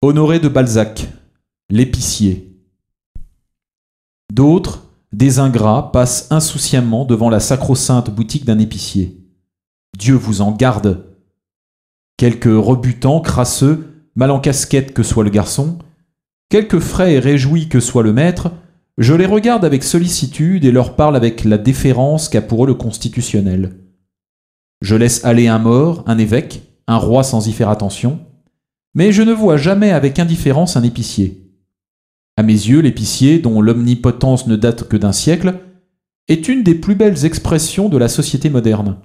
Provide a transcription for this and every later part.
Honoré de Balzac, l'épicier. D'autres, des ingrats, passent insouciamment devant la sacro-sainte boutique d'un épicier. Dieu vous en garde. Quelques rebutants, crasseux, mal en casquette que soit le garçon, quelques frais et réjoui que soit le maître, je les regarde avec sollicitude et leur parle avec la déférence qu'a pour eux le constitutionnel. Je laisse aller un mort, un évêque, un roi sans y faire attention, mais je ne vois jamais avec indifférence un épicier. À mes yeux, l'épicier, dont l'omnipotence ne date que d'un siècle, est une des plus belles expressions de la société moderne.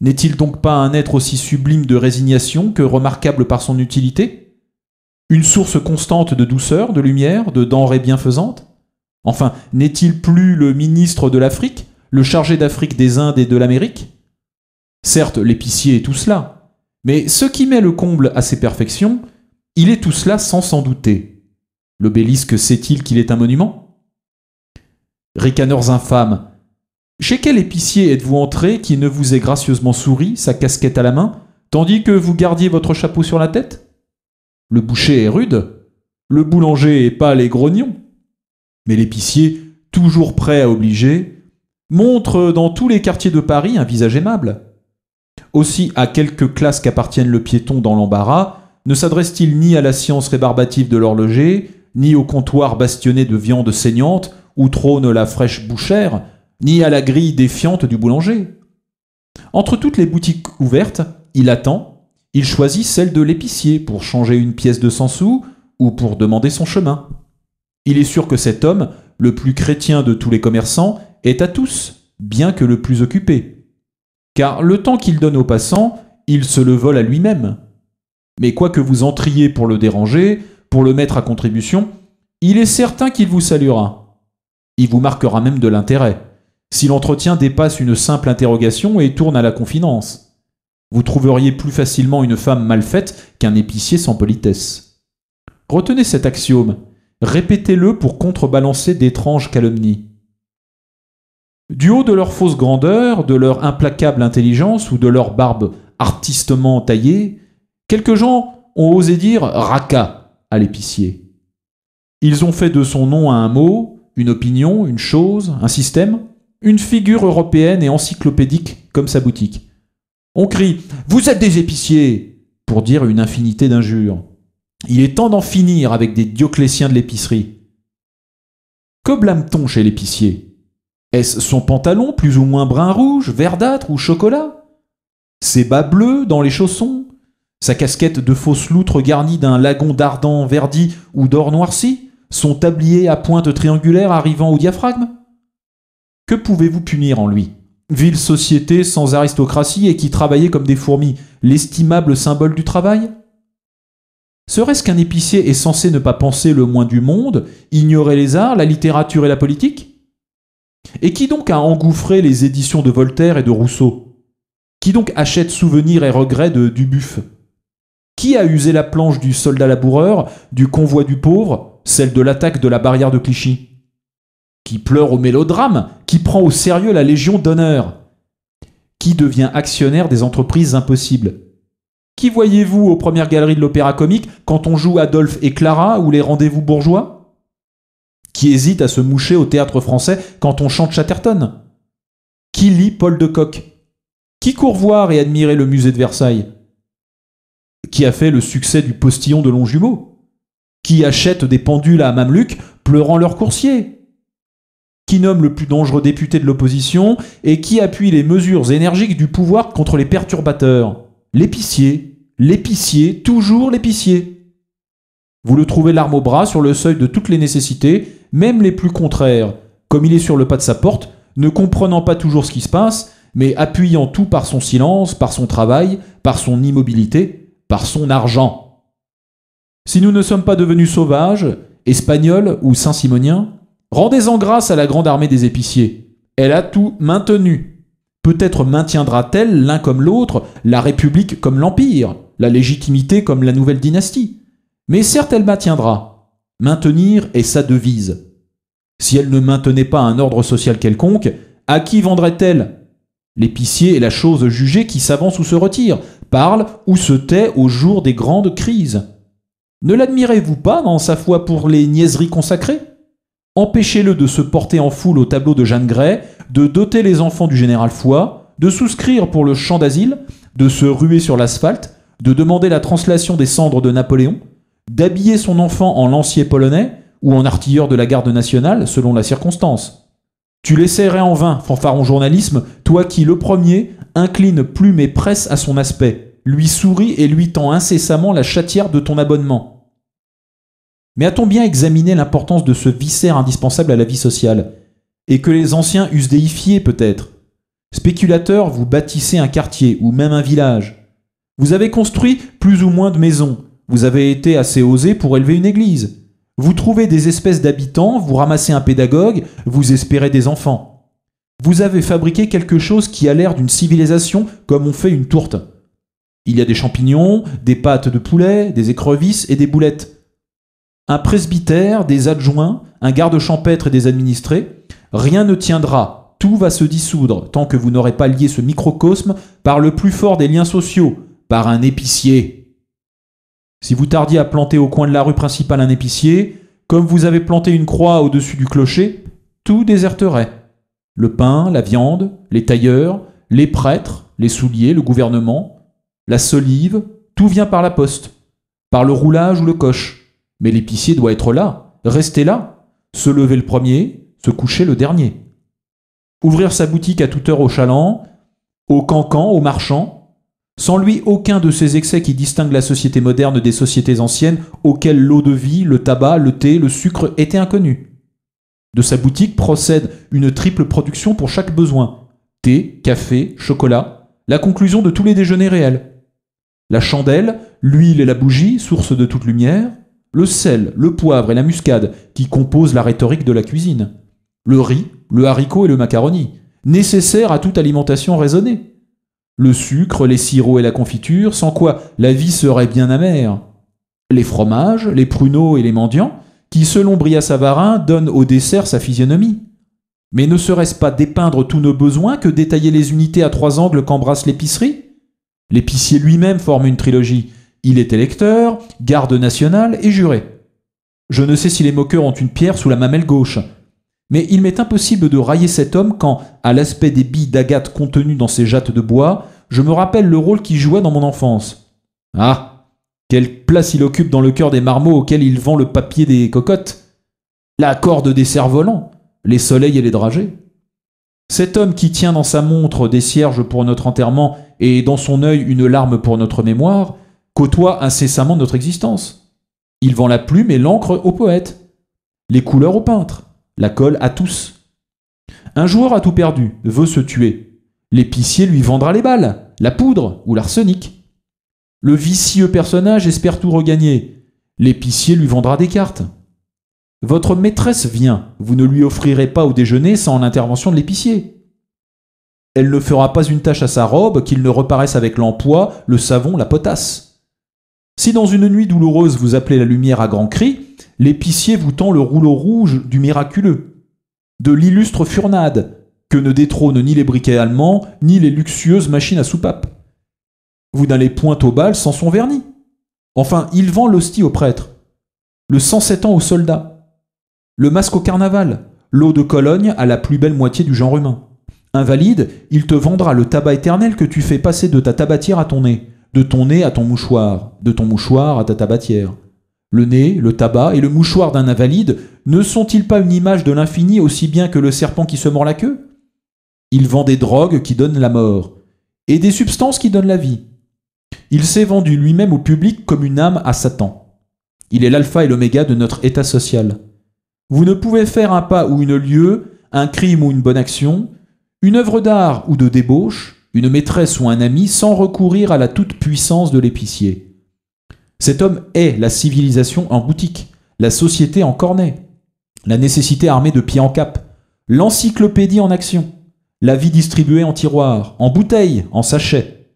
N'est-il donc pas un être aussi sublime de résignation que remarquable par son utilité Une source constante de douceur, de lumière, de denrées bienfaisantes Enfin, n'est-il plus le ministre de l'Afrique, le chargé d'Afrique des Indes et de l'Amérique Certes, l'épicier est tout cela, mais ce qui met le comble à ses perfections, il est tout cela sans s'en douter. L'obélisque sait-il qu'il est un monument Ricaneurs infâmes, chez quel épicier êtes-vous entré qui ne vous ait gracieusement souri, sa casquette à la main, tandis que vous gardiez votre chapeau sur la tête Le boucher est rude, le boulanger est pâle et grognon. Mais l'épicier, toujours prêt à obliger, montre dans tous les quartiers de Paris un visage aimable aussi à quelques classes qu'appartiennent le piéton dans l'embarras, ne s'adresse-t-il ni à la science rébarbative de l'horloger, ni au comptoir bastionné de viande saignante où trône la fraîche bouchère, ni à la grille défiante du boulanger Entre toutes les boutiques ouvertes, il attend, il choisit celle de l'épicier pour changer une pièce de 100 sous ou pour demander son chemin. Il est sûr que cet homme, le plus chrétien de tous les commerçants, est à tous, bien que le plus occupé car le temps qu'il donne aux passants, il se le vole à lui-même. Mais quoique vous entriez pour le déranger, pour le mettre à contribution, il est certain qu'il vous saluera. Il vous marquera même de l'intérêt, si l'entretien dépasse une simple interrogation et tourne à la confidence. Vous trouveriez plus facilement une femme mal faite qu'un épicier sans politesse. Retenez cet axiome, répétez-le pour contrebalancer d'étranges calomnies. Du haut de leur fausse grandeur, de leur implacable intelligence ou de leur barbe artistement taillée, quelques gens ont osé dire raca à l'épicier. Ils ont fait de son nom un mot, une opinion, une chose, un système, une figure européenne et encyclopédique comme sa boutique. On crie Vous êtes des épiciers pour dire une infinité d'injures. Il est temps d'en finir avec des Dioclétiens de l'épicerie. Que blâme-t-on chez l'épicier est-ce son pantalon plus ou moins brun-rouge, verdâtre ou chocolat Ses bas bleus dans les chaussons Sa casquette de fausse loutre garnie d'un lagon d'ardent verdi ou d'or noirci Son tablier à pointe triangulaire arrivant au diaphragme Que pouvez-vous punir en lui Ville société sans aristocratie et qui travaillait comme des fourmis, l'estimable symbole du travail Serait-ce qu'un épicier est censé ne pas penser le moins du monde, ignorer les arts, la littérature et la politique et qui donc a engouffré les éditions de Voltaire et de Rousseau Qui donc achète souvenirs et regrets de Dubuff Qui a usé la planche du soldat laboureur, du convoi du pauvre, celle de l'attaque de la barrière de Clichy Qui pleure au mélodrame, qui prend au sérieux la Légion d'honneur Qui devient actionnaire des entreprises impossibles Qui voyez-vous aux premières galeries de l'opéra comique quand on joue Adolphe et Clara ou les rendez-vous bourgeois qui hésite à se moucher au théâtre français quand on chante Chatterton Qui lit Paul de Kock Qui court voir et admirer le musée de Versailles Qui a fait le succès du postillon de Longjumeau Qui achète des pendules à Mameluc pleurant leurs coursiers qui nomme le plus dangereux député de l'opposition et qui appuie les mesures énergiques du pouvoir contre les perturbateurs. L'épicier, l'épicier, toujours l'épicier. Vous le trouvez l'arme au bras sur le seuil de toutes les nécessités, même les plus contraires, comme il est sur le pas de sa porte, ne comprenant pas toujours ce qui se passe, mais appuyant tout par son silence, par son travail, par son immobilité, par son argent. Si nous ne sommes pas devenus sauvages, espagnols ou saint-simoniens, rendez-en grâce à la grande armée des épiciers. Elle a tout maintenu. Peut-être maintiendra-t-elle, l'un comme l'autre, la République comme l'Empire, la légitimité comme la nouvelle dynastie. Mais certes, elle maintiendra, Maintenir est sa devise. Si elle ne maintenait pas un ordre social quelconque, à qui vendrait-elle L'épicier est la chose jugée qui s'avance ou se retire, parle ou se tait au jour des grandes crises. Ne l'admirez-vous pas dans sa foi pour les niaiseries consacrées Empêchez-le de se porter en foule au tableau de Jeanne Grey, de doter les enfants du général Foy, de souscrire pour le champ d'asile, de se ruer sur l'asphalte, de demander la translation des cendres de Napoléon, d'habiller son enfant en lancier polonais ou en artilleur de la garde nationale selon la circonstance. Tu l'essaierais en vain, fanfaron journalisme, toi qui, le premier, incline plume et presse à son aspect, lui sourit et lui tend incessamment la chatière de ton abonnement. Mais a-t-on bien examiné l'importance de ce viscère indispensable à la vie sociale Et que les anciens eussent déifié peut-être Spéculateurs, vous bâtissez un quartier ou même un village. Vous avez construit plus ou moins de maisons, vous avez été assez osé pour élever une église. Vous trouvez des espèces d'habitants, vous ramassez un pédagogue, vous espérez des enfants. Vous avez fabriqué quelque chose qui a l'air d'une civilisation comme on fait une tourte. Il y a des champignons, des pâtes de poulet, des écrevisses et des boulettes. Un presbytère, des adjoints, un garde champêtre et des administrés, rien ne tiendra, tout va se dissoudre tant que vous n'aurez pas lié ce microcosme par le plus fort des liens sociaux, par un épicier. Si vous tardiez à planter au coin de la rue principale un épicier, comme vous avez planté une croix au-dessus du clocher, tout déserterait. Le pain, la viande, les tailleurs, les prêtres, les souliers, le gouvernement, la solive, tout vient par la poste, par le roulage ou le coche. Mais l'épicier doit être là, rester là, se lever le premier, se coucher le dernier. Ouvrir sa boutique à toute heure au chaland, au cancan, aux marchands, sans lui, aucun de ces excès qui distinguent la société moderne des sociétés anciennes, auxquelles l'eau de vie, le tabac, le thé, le sucre étaient inconnus. De sa boutique procède une triple production pour chaque besoin thé, café, chocolat, la conclusion de tous les déjeuners réels. La chandelle, l'huile et la bougie, source de toute lumière, le sel, le poivre et la muscade, qui composent la rhétorique de la cuisine, le riz, le haricot et le macaroni, nécessaires à toute alimentation raisonnée le sucre, les sirops et la confiture, sans quoi la vie serait bien amère. Les fromages, les pruneaux et les mendiants, qui, selon Bria Savarin, donnent au dessert sa physionomie. Mais ne serait-ce pas dépeindre tous nos besoins que détailler les unités à trois angles qu'embrasse l'épicerie L'épicier lui-même forme une trilogie. Il est électeur, garde national et juré. Je ne sais si les moqueurs ont une pierre sous la mamelle gauche, mais il m'est impossible de railler cet homme quand, à l'aspect des billes d'agate contenues dans ses jattes de bois, je me rappelle le rôle qu'il jouait dans mon enfance. Ah Quelle place il occupe dans le cœur des marmots auxquels il vend le papier des cocottes La corde des cerfs-volants Les soleils et les dragées Cet homme qui tient dans sa montre des cierges pour notre enterrement et dans son œil une larme pour notre mémoire, côtoie incessamment notre existence. Il vend la plume et l'encre aux poètes, les couleurs au peintres la colle à tous. Un joueur a tout perdu, veut se tuer. L'épicier lui vendra les balles, la poudre ou l'arsenic. Le vicieux personnage espère tout regagner. L'épicier lui vendra des cartes. Votre maîtresse vient, vous ne lui offrirez pas au déjeuner sans l'intervention de l'épicier. Elle ne fera pas une tâche à sa robe qu'il ne reparaisse avec l'empois, le savon, la potasse. Si dans une nuit douloureuse vous appelez la lumière à grands cris, l'épicier vous tend le rouleau rouge du miraculeux, de l'illustre furnade, que ne détrônent ni les briquets allemands, ni les luxueuses machines à soupape. Vous n'allez point au bal sans son vernis. Enfin, il vend l'hostie au prêtre, le 107 ans aux soldats, le masque au carnaval, l'eau de Cologne à la plus belle moitié du genre humain. Invalide, il te vendra le tabac éternel que tu fais passer de ta tabatière à ton nez, de ton nez à ton mouchoir, de ton mouchoir à ta tabatière. Le nez, le tabac et le mouchoir d'un invalide ne sont-ils pas une image de l'infini aussi bien que le serpent qui se mord la queue Il vend des drogues qui donnent la mort et des substances qui donnent la vie. Il s'est vendu lui-même au public comme une âme à Satan. Il est l'alpha et l'oméga de notre état social. Vous ne pouvez faire un pas ou une lieu, un crime ou une bonne action, une œuvre d'art ou de débauche, une maîtresse ou un ami sans recourir à la toute-puissance de l'épicier. Cet homme est la civilisation en boutique, la société en cornet, la nécessité armée de pied en cap, l'encyclopédie en action, la vie distribuée en tiroirs, en bouteilles, en sachets.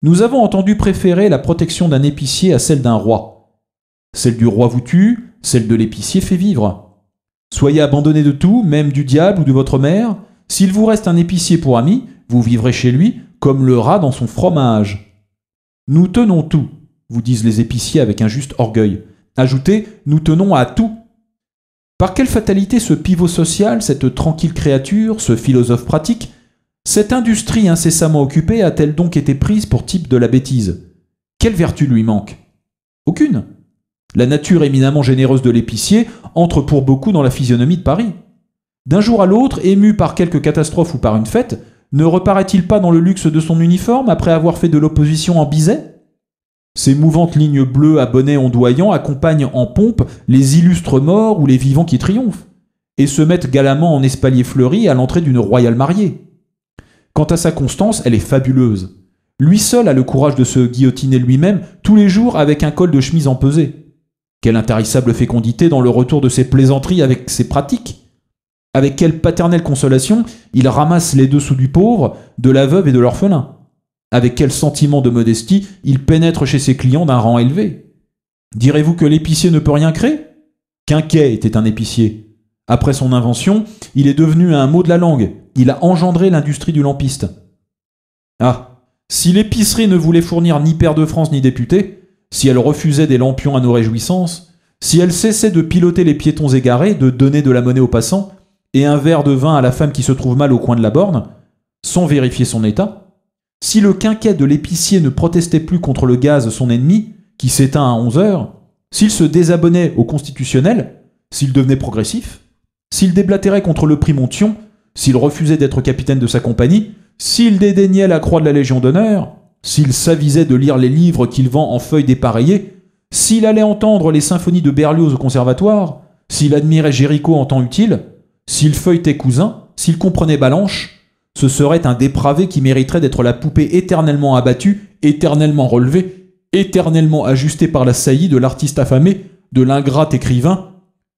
Nous avons entendu préférer la protection d'un épicier à celle d'un roi. Celle du roi vous tue, celle de l'épicier fait vivre. Soyez abandonné de tout, même du diable ou de votre mère. S'il vous reste un épicier pour ami, vous vivrez chez lui comme le rat dans son fromage. Nous tenons tout, vous disent les épiciers avec un juste orgueil. Ajoutez, nous tenons à tout. Par quelle fatalité ce pivot social, cette tranquille créature, ce philosophe pratique, cette industrie incessamment occupée a-t-elle donc été prise pour type de la bêtise Quelle vertu lui manque Aucune. La nature éminemment généreuse de l'épicier entre pour beaucoup dans la physionomie de Paris. D'un jour à l'autre, ému par quelque catastrophe ou par une fête, ne reparaît-il pas dans le luxe de son uniforme après avoir fait de l'opposition en biset ses mouvantes lignes bleues à bonnet ondoyant accompagnent en pompe les illustres morts ou les vivants qui triomphent, et se mettent galamment en espalier fleuri à l'entrée d'une royale mariée. Quant à sa constance, elle est fabuleuse. Lui seul a le courage de se guillotiner lui-même tous les jours avec un col de chemise empesé. Quelle intarissable fécondité dans le retour de ses plaisanteries avec ses pratiques Avec quelle paternelle consolation il ramasse les dessous du pauvre, de la veuve et de l'orphelin avec quel sentiment de modestie il pénètre chez ses clients d'un rang élevé. Direz-vous que l'épicier ne peut rien créer Quinquet était un épicier. Après son invention, il est devenu un mot de la langue. Il a engendré l'industrie du lampiste. Ah, si l'épicerie ne voulait fournir ni pair de France ni député, si elle refusait des lampions à nos réjouissances, si elle cessait de piloter les piétons égarés, de donner de la monnaie aux passants, et un verre de vin à la femme qui se trouve mal au coin de la borne, sans vérifier son état, si le quinquet de l'épicier ne protestait plus contre le gaz de son ennemi, qui s'éteint à 11 heures, s'il se désabonnait au constitutionnel, s'il devenait progressif, s'il déblatérait contre le prix Montion, s'il refusait d'être capitaine de sa compagnie, s'il dédaignait la croix de la Légion d'honneur, s'il s'avisait de lire les livres qu'il vend en feuilles dépareillées, s'il allait entendre les symphonies de Berlioz au conservatoire, s'il admirait Géricault en temps utile, s'il feuilletait Cousin, s'il comprenait Balanche, ce serait un dépravé qui mériterait d'être la poupée éternellement abattue, éternellement relevée, éternellement ajustée par la saillie de l'artiste affamé, de l'ingrat écrivain,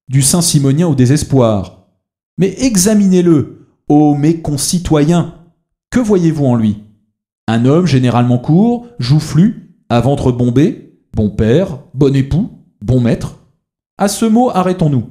du Saint-Simonien au désespoir. Mais examinez-le, ô mes concitoyens, que voyez-vous en lui Un homme généralement court, joufflu, à ventre bombé, bon père, bon époux, bon maître. À ce mot, arrêtons-nous.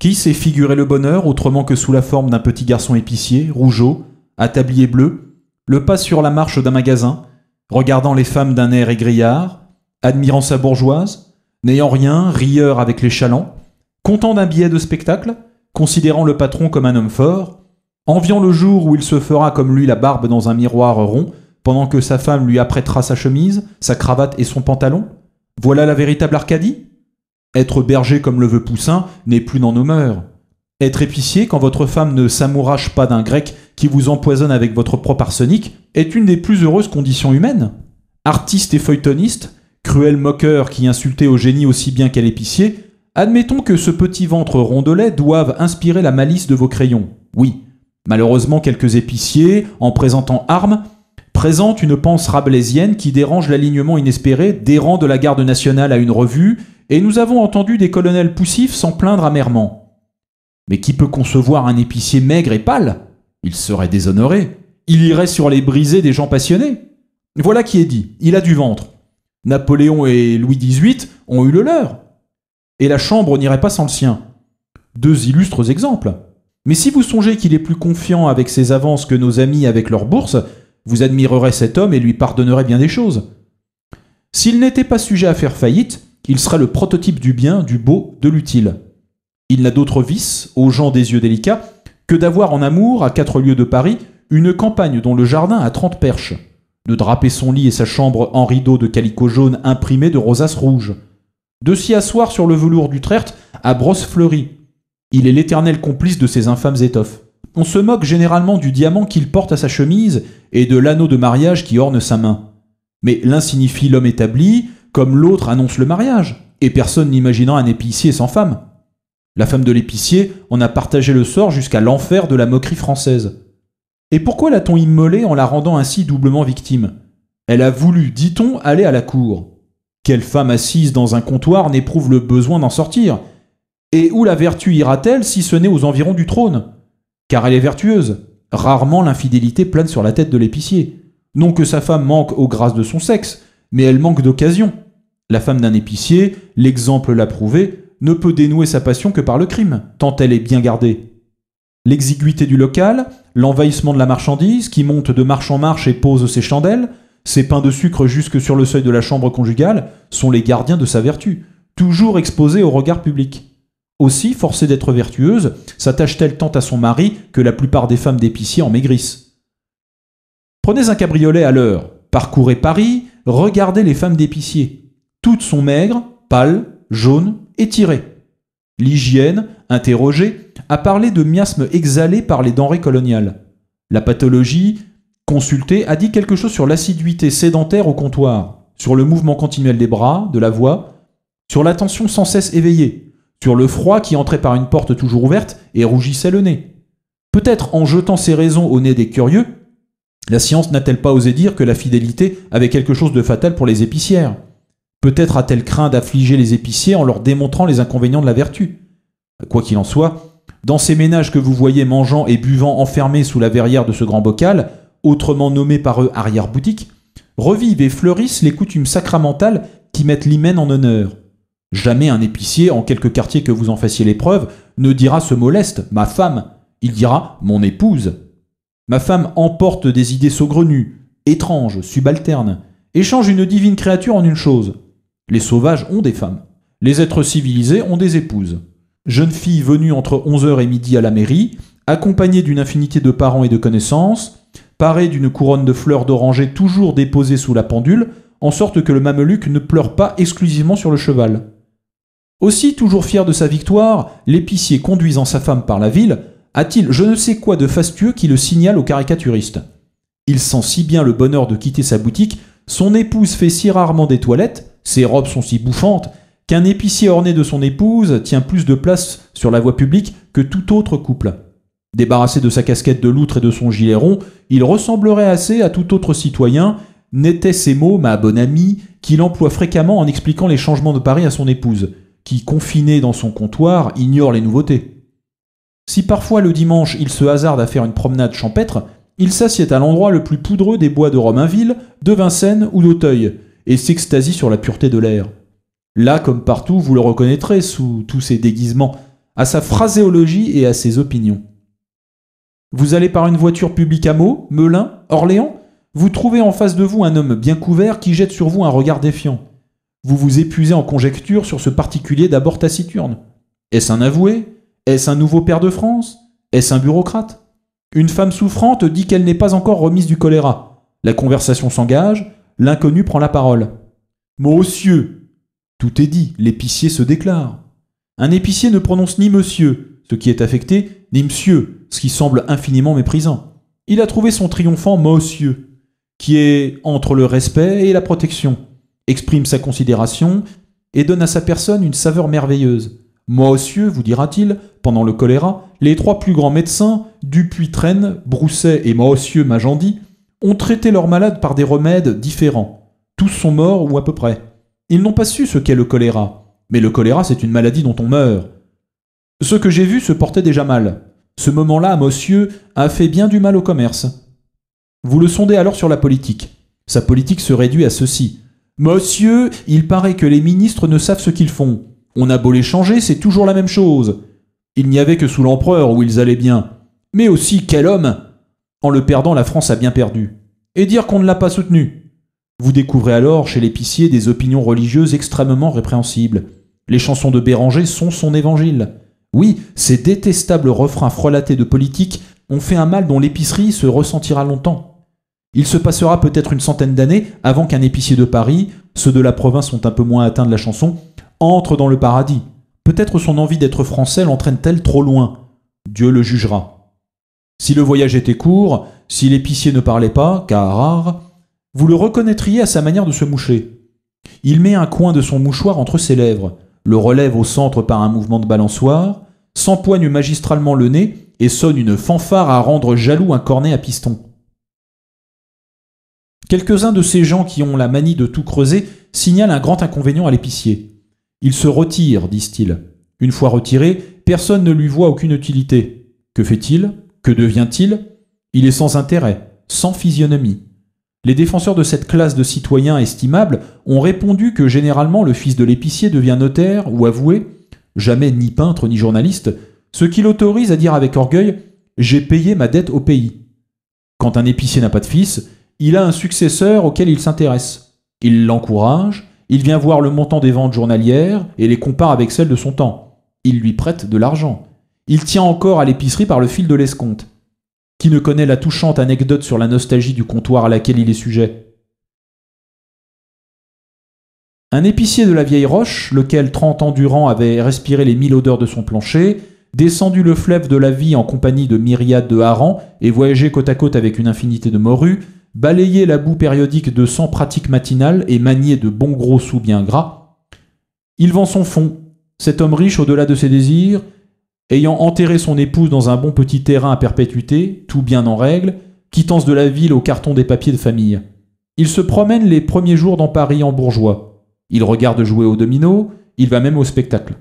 Qui s'est figuré le bonheur autrement que sous la forme d'un petit garçon épicier, rougeau, à tablier bleu, le pas sur la marche d'un magasin, regardant les femmes d'un air égrillard, admirant sa bourgeoise, n'ayant rien, rieur avec les chalands, content d'un billet de spectacle, considérant le patron comme un homme fort, enviant le jour où il se fera comme lui la barbe dans un miroir rond, pendant que sa femme lui apprêtera sa chemise, sa cravate et son pantalon Voilà la véritable Arcadie être berger comme le veut Poussin n'est plus dans nos mœurs. Être épicier quand votre femme ne s'amourache pas d'un grec qui vous empoisonne avec votre propre arsenic est une des plus heureuses conditions humaines. Artiste et feuilletoniste, cruel moqueur qui insultait au génie aussi bien qu'à l'épicier, admettons que ce petit ventre rondelet doive inspirer la malice de vos crayons. Oui. Malheureusement, quelques épiciers, en présentant armes, présente une pensée rabelaisienne qui dérange l'alignement inespéré des rangs de la garde nationale à une revue, et nous avons entendu des colonels poussifs s'en plaindre amèrement. Mais qui peut concevoir un épicier maigre et pâle Il serait déshonoré. Il irait sur les brisés des gens passionnés. Voilà qui est dit. Il a du ventre. Napoléon et Louis XVIII ont eu le leur. Et la Chambre n'irait pas sans le sien. Deux illustres exemples. Mais si vous songez qu'il est plus confiant avec ses avances que nos amis avec leurs bourses, vous admirerez cet homme et lui pardonnerez bien des choses. S'il n'était pas sujet à faire faillite, il serait le prototype du bien, du beau, de l'utile. Il n'a d'autre vice, aux gens des yeux délicats, que d'avoir en amour, à quatre lieues de Paris, une campagne dont le jardin a trente perches, de draper son lit et sa chambre en rideaux de calicot jaune imprimé de rosaces rouges, de s'y asseoir sur le velours d'Utrecht à brosse fleurie. Il est l'éternel complice de ces infâmes étoffes. On se moque généralement du diamant qu'il porte à sa chemise et de l'anneau de mariage qui orne sa main. Mais l'un signifie l'homme établi, comme l'autre annonce le mariage, et personne n'imaginant un épicier sans femme. La femme de l'épicier en a partagé le sort jusqu'à l'enfer de la moquerie française. Et pourquoi l'a-t-on immolée en la rendant ainsi doublement victime Elle a voulu, dit-on, aller à la cour. Quelle femme assise dans un comptoir n'éprouve le besoin d'en sortir Et où la vertu ira-t-elle si ce n'est aux environs du trône car elle est vertueuse. Rarement l'infidélité plane sur la tête de l'épicier. Non que sa femme manque aux grâces de son sexe, mais elle manque d'occasion. La femme d'un épicier, l'exemple l'a prouvé, ne peut dénouer sa passion que par le crime, tant elle est bien gardée. L'exiguïté du local, l'envahissement de la marchandise qui monte de marche en marche et pose ses chandelles, ses pains de sucre jusque sur le seuil de la chambre conjugale sont les gardiens de sa vertu, toujours exposés au regard public. Aussi, forcée d'être vertueuse, s'attache-t-elle tant à son mari que la plupart des femmes d'épicier en maigrissent. Prenez un cabriolet à l'heure, parcourez Paris, regardez les femmes d'épicier. Toutes sont maigres, pâles, jaunes, étirées. L'hygiène, interrogée, a parlé de miasmes exhalés par les denrées coloniales. La pathologie, consultée, a dit quelque chose sur l'assiduité sédentaire au comptoir, sur le mouvement continuel des bras, de la voix, sur l'attention sans cesse éveillée, sur le froid qui entrait par une porte toujours ouverte et rougissait le nez. Peut-être en jetant ces raisons au nez des curieux, la science n'a-t-elle pas osé dire que la fidélité avait quelque chose de fatal pour les épicières Peut-être a-t-elle craint d'affliger les épiciers en leur démontrant les inconvénients de la vertu Quoi qu'il en soit, dans ces ménages que vous voyez mangeant et buvant enfermés sous la verrière de ce grand bocal, autrement nommé par eux arrière-boutique, revivent et fleurissent les coutumes sacramentales qui mettent l'hymen en honneur. Jamais un épicier, en quelque quartier que vous en fassiez l'épreuve, ne dira ce moleste « ma femme. Il dira mon épouse. Ma femme emporte des idées saugrenues, étranges, subalternes, et change une divine créature en une chose. Les sauvages ont des femmes. Les êtres civilisés ont des épouses. Jeune fille venue entre 11h et midi à la mairie, accompagnée d'une infinité de parents et de connaissances, parée d'une couronne de fleurs d'oranger toujours déposée sous la pendule, en sorte que le mameluc ne pleure pas exclusivement sur le cheval. Aussi, toujours fier de sa victoire, l'épicier conduisant sa femme par la ville a-t-il je ne sais quoi de fastueux qui le signale au caricaturiste. Il sent si bien le bonheur de quitter sa boutique, son épouse fait si rarement des toilettes, ses robes sont si bouffantes, qu'un épicier orné de son épouse tient plus de place sur la voie publique que tout autre couple. Débarrassé de sa casquette de loutre et de son gilet rond, il ressemblerait assez à tout autre citoyen, n'étaient ces mots, ma bonne amie, qu'il emploie fréquemment en expliquant les changements de Paris à son épouse qui, confiné dans son comptoir, ignore les nouveautés. Si parfois le dimanche il se hasarde à faire une promenade champêtre, il s'assied à l'endroit le plus poudreux des bois de Romainville, de Vincennes ou d'Auteuil, et s'extasie sur la pureté de l'air. Là, comme partout, vous le reconnaîtrez sous tous ses déguisements, à sa phraséologie et à ses opinions. Vous allez par une voiture publique à Meaux, Melun, Orléans, vous trouvez en face de vous un homme bien couvert qui jette sur vous un regard défiant vous vous épuisez en conjectures sur ce particulier d'abord taciturne. Est-ce un avoué Est-ce un nouveau père de France Est-ce un bureaucrate Une femme souffrante dit qu'elle n'est pas encore remise du choléra. La conversation s'engage, l'inconnu prend la parole. Monsieur Tout est dit, l'épicier se déclare. Un épicier ne prononce ni monsieur, ce qui est affecté, ni monsieur, ce qui semble infiniment méprisant. Il a trouvé son triomphant monsieur, qui est entre le respect et la protection exprime sa considération et donne à sa personne une saveur merveilleuse. Moi vous dira-t-il, pendant le choléra, les trois plus grands médecins, Dupuis-Trennes, Brousset et Moissieux Magendie, ont traité leurs malades par des remèdes différents. Tous sont morts ou à peu près. Ils n'ont pas su ce qu'est le choléra. Mais le choléra, c'est une maladie dont on meurt. Ce que j'ai vu se portait déjà mal. Ce moment-là, monsieur, a fait bien du mal au commerce. Vous le sondez alors sur la politique. Sa politique se réduit à ceci. Monsieur, il paraît que les ministres ne savent ce qu'ils font. On a beau les changer, c'est toujours la même chose. Il n'y avait que sous l'empereur où ils allaient bien. Mais aussi, quel homme En le perdant, la France a bien perdu. Et dire qu'on ne l'a pas soutenu. Vous découvrez alors chez l'épicier des opinions religieuses extrêmement répréhensibles. Les chansons de Béranger sont son évangile. Oui, ces détestables refrains frelatés de politique ont fait un mal dont l'épicerie se ressentira longtemps. Il se passera peut-être une centaine d'années avant qu'un épicier de Paris, ceux de la province sont un peu moins atteints de la chanson, entre dans le paradis. Peut-être son envie d'être français l'entraîne-t-elle trop loin. Dieu le jugera. Si le voyage était court, si l'épicier ne parlait pas, car rare, vous le reconnaîtriez à sa manière de se moucher. Il met un coin de son mouchoir entre ses lèvres, le relève au centre par un mouvement de balançoire, s'empoigne magistralement le nez et sonne une fanfare à rendre jaloux un cornet à piston. Quelques-uns de ces gens qui ont la manie de tout creuser signalent un grand inconvénient à l'épicier. Il se retire, disent-ils. Une fois retiré, personne ne lui voit aucune utilité. Que fait-il Que devient-il Il est sans intérêt, sans physionomie. Les défenseurs de cette classe de citoyens estimables ont répondu que généralement le fils de l'épicier devient notaire ou avoué, jamais ni peintre ni journaliste, ce qui l'autorise à dire avec orgueil J'ai payé ma dette au pays. Quand un épicier n'a pas de fils, il a un successeur auquel il s'intéresse. Il l'encourage, il vient voir le montant des ventes journalières et les compare avec celles de son temps. Il lui prête de l'argent. Il tient encore à l'épicerie par le fil de l'escompte. Qui ne connaît la touchante anecdote sur la nostalgie du comptoir à laquelle il est sujet Un épicier de la vieille roche, lequel trente ans durant avait respiré les mille odeurs de son plancher, descendu le fleuve de la vie en compagnie de myriades de harengs et voyagé côte à côte avec une infinité de morues, balayer la boue périodique de 100 pratiques matinales et manier de bons gros sous bien gras. Il vend son fond, cet homme riche au-delà de ses désirs, ayant enterré son épouse dans un bon petit terrain à perpétuité, tout bien en règle, quittance de la ville au carton des papiers de famille. Il se promène les premiers jours dans Paris en bourgeois. Il regarde jouer au domino, il va même au spectacle.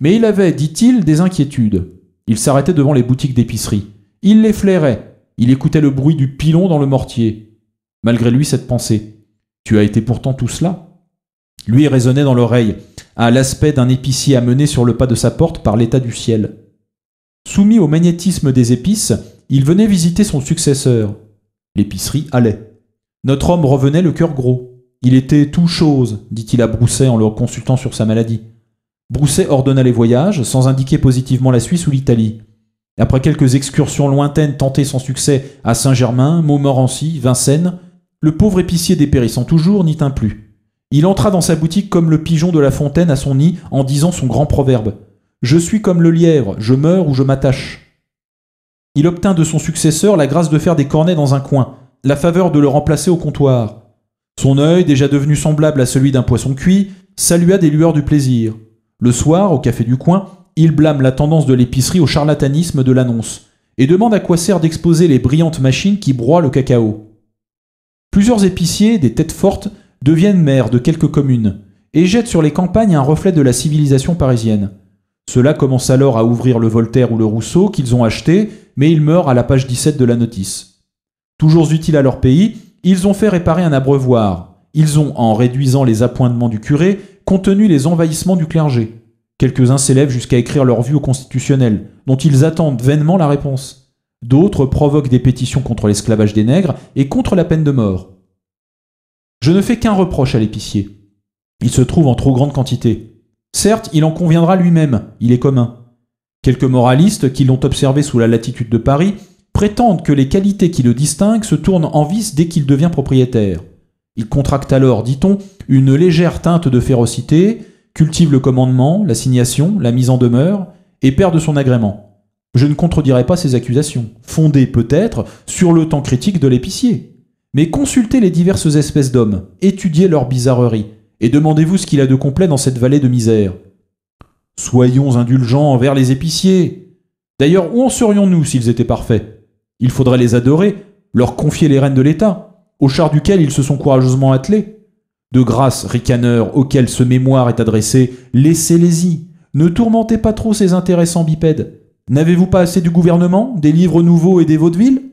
Mais il avait, dit-il, des inquiétudes. Il s'arrêtait devant les boutiques d'épicerie. Il les flairait, il écoutait le bruit du pilon dans le mortier. Malgré lui, cette pensée. Tu as été pourtant tout cela Lui résonnait dans l'oreille, à l'aspect d'un épicier amené sur le pas de sa porte par l'état du ciel. Soumis au magnétisme des épices, il venait visiter son successeur. L'épicerie allait. Notre homme revenait le cœur gros. Il était tout chose, dit-il à Brousset en le consultant sur sa maladie. Brousset ordonna les voyages, sans indiquer positivement la Suisse ou l'Italie après quelques excursions lointaines tentées sans succès à Saint-Germain, Montmorency, Vincennes, le pauvre épicier dépérissant toujours, n'y tint plus. Il entra dans sa boutique comme le pigeon de la fontaine à son nid en disant son grand proverbe Je suis comme le lièvre, je meurs ou je m'attache. Il obtint de son successeur la grâce de faire des cornets dans un coin, la faveur de le remplacer au comptoir. Son œil, déjà devenu semblable à celui d'un poisson cuit, salua des lueurs du plaisir. Le soir, au café du coin, il blâme la tendance de l'épicerie au charlatanisme de l'annonce et demande à quoi sert d'exposer les brillantes machines qui broient le cacao. Plusieurs épiciers, des têtes fortes, deviennent maires de quelques communes et jettent sur les campagnes un reflet de la civilisation parisienne. Cela commence alors à ouvrir le Voltaire ou le Rousseau qu'ils ont acheté, mais ils meurent à la page 17 de la notice. Toujours utiles à leur pays, ils ont fait réparer un abreuvoir. Ils ont, en réduisant les appointements du curé, contenu les envahissements du clergé. Quelques-uns s'élèvent jusqu'à écrire leur vue au constitutionnel, dont ils attendent vainement la réponse. D'autres provoquent des pétitions contre l'esclavage des nègres et contre la peine de mort. Je ne fais qu'un reproche à l'épicier. Il se trouve en trop grande quantité. Certes, il en conviendra lui-même, il est commun. Quelques moralistes qui l'ont observé sous la latitude de Paris prétendent que les qualités qui le distinguent se tournent en vice dès qu'il devient propriétaire. Il contracte alors, dit-on, une légère teinte de férocité, cultive le commandement, l'assignation, la mise en demeure, et perd de son agrément. Je ne contredirai pas ces accusations, fondées peut-être sur le temps critique de l'épicier. Mais consultez les diverses espèces d'hommes, étudiez leurs bizarreries, et demandez-vous ce qu'il a de complet dans cette vallée de misère. Soyons indulgents envers les épiciers. D'ailleurs, où en serions-nous s'ils étaient parfaits Il faudrait les adorer, leur confier les rênes de l'État, au char duquel ils se sont courageusement attelés, de grâce, ricaneur, auquel ce mémoire est adressé, laissez-les-y. Ne tourmentez pas trop ces intéressants bipèdes. N'avez-vous pas assez du gouvernement, des livres nouveaux et des vaudevilles